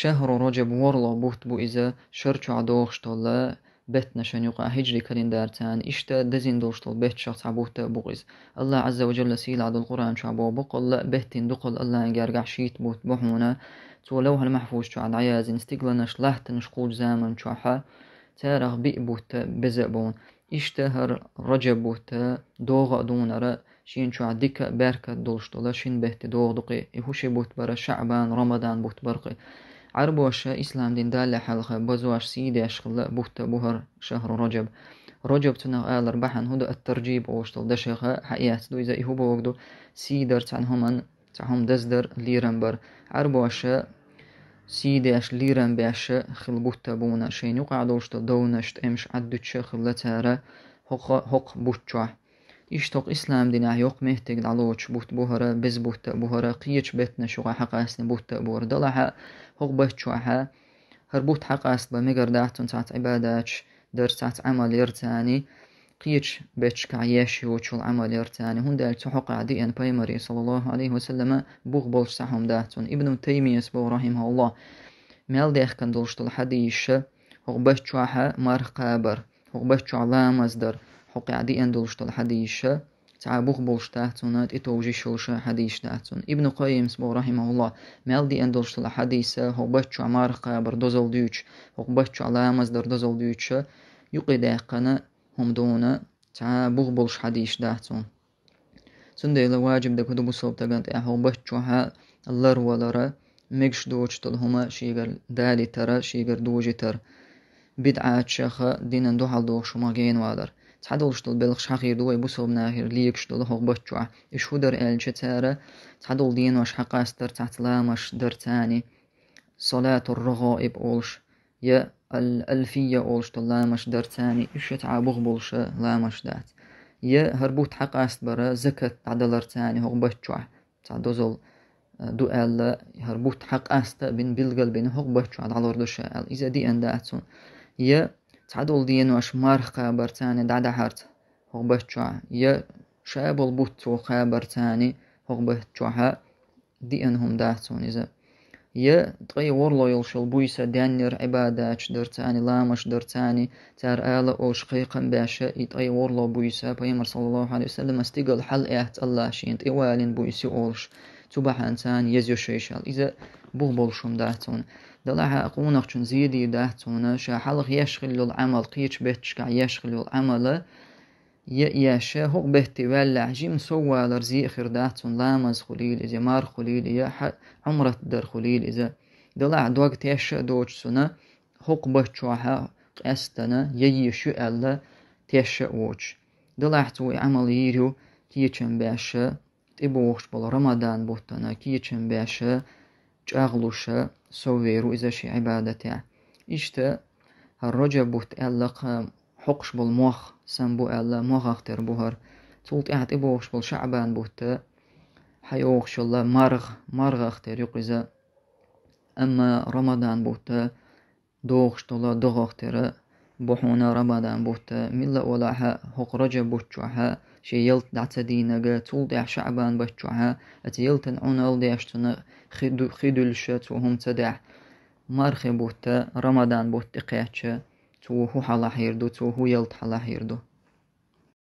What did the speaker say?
شهر رجب ورلا بوخت بو إذا شرچع دوغشتلا بيت نشان يقع هجري كالندار تان إشتا دزين دوشتل بيت شخص عبوتا بغز الله عز وجل سيل عدو القرآن شعبو بقل بيتين دقل الله ينقرقع شيت بوت بحونا تو لوها المحفوظ شعد عيازين استقلنش لحت نشقود زامن شعحا تارغ بيقبوت بزقبون اشتهر رجبوت دوغ دونر شين شو عديك باركة دولشتولا شين بهت دوغ دقي إهوشي بوت برا شعبان رمضان بوت برقي عربوش إسلام دين دالة حلقة بزواش سيدة أشخل بوحتة بوهر شهر رجب رجب تنغ آل ربحن هدى الترجيب وشتل دشيخة حقيات دو إذا إهوبا وقدو سيدر تعنهمن تعهم دزدر ليرنبر عربوش سيدة أش ليرنباش خل بوحتة بونا شين يقع دولشت دونشت إمش عدو تشخل لتارة حق حق بوحتشوح يشتوق إسلام دينا يوق مهتك دعلوش بوت بوهرة بز بوت بوهرة قيش بيتنا شوغا حقا اسن بوت بوهر دلحا هوق بيت شوحا هربوت حقا اسبا مقر داعتن تاعت عباداتش در تاعت عمل يرتاني قيش بيتش كعياشي وشو العمل يرتاني هون دال تحق عدي أن بيمري صلى الله عليه وسلم بوغ بولش ساحهم داعتن ابن تيمية سبو رحمه الله مال ديخ كان دولش تلحديش هوق بيت شوحا مارخ قابر هوق بيت شوع لامزدر فقعدی اندولشتل hadişə, Çabuq bolştəhcunat itoji şolşa hadiştəhcun. İbn Qayyim bu rahimehullah meldi endolştıl hadisə hobbaçu amar qabr dozoldu 3. Hobbaçu alamazdır dozoldu 3. Yuqidə qana humduna çabuq bolş hadiştəhcun. Sundə ilə vacibdə kutubu sobtaqant hobbaçu ha allar valara megş doçtul huma şigar dali tara şigar dojitar. Bid'at şaxa dinen duhal doğuşuma geyin valar. تحدلشتل بلخ شحقير دو يبوسو بناهر ليكشتل هو بچوا إشو در ألن شتارة تعدل دين وش حقاستر تحتلامش در تاني صلاة الرغائب أولش يا الألفية أولش لامش در تاني إش تعابغ بولش لامش دات يا هربوت حقاست برا زكاة تعدلر تاني هو بچوا تعدوزل دوال هربوت حق أستا بين بلغل بين هق بحشو على الأرض إذا دي أنداتون يا تعدل دين واش مرخة برتاني دادا هرت هغبه تشوع يا شابل بوتوخة برتاني هغبه تشوعها دينهم داتون إذا يا تغي ورلو يلشل بويسا دانير عباداتش درتاني لامش درتاني تار آلا أو شقيقا باشا يتغي ورلو بويسا بيمر صلى الله عليه وسلم استيقل حل إهت الله شينت إوالين بويسي أولش تبحان تان يزيو شيشال إذا بول بولشم داتون لها أقونق چون زيدي دهتونه شحلق يشغل العمل قيش بيتشكع يشغل العمل يأشى هو بهتي ولا جيم سوى لرزي خرداتون لامز خليل إذا مار خليل يا عمرة در خليل إذا دلع دوقت يشى دوج سنة هو بهتشوها قستنا ييشو ألا تيشى وج دلع توي عمل يريو تيشن باشا تبوخش بل رمضان بوتنا كيشن باشا تشغلوش سويرو إذا شي عبادته إشتا الرجا بوت ألق حقش بالمخ سنبو bu مغاختر بوهر تولت أعت إبوغش بالشعبان بوت حيوغش الله مرغ مرغ أختر يقزا أما رمضان بوت دوغش طلا دوغ أختر بوحونا رمضان بوت ملا ولاها حق رجا بوت شوحا Shielt data dinega tul der sha'ban bashchaha at yilten unal deshtuna khidu khidul shat wa hum tadah marxe butta ramadan butti qiyacha tuhu hala hirdu tuhu yilt hala hirdu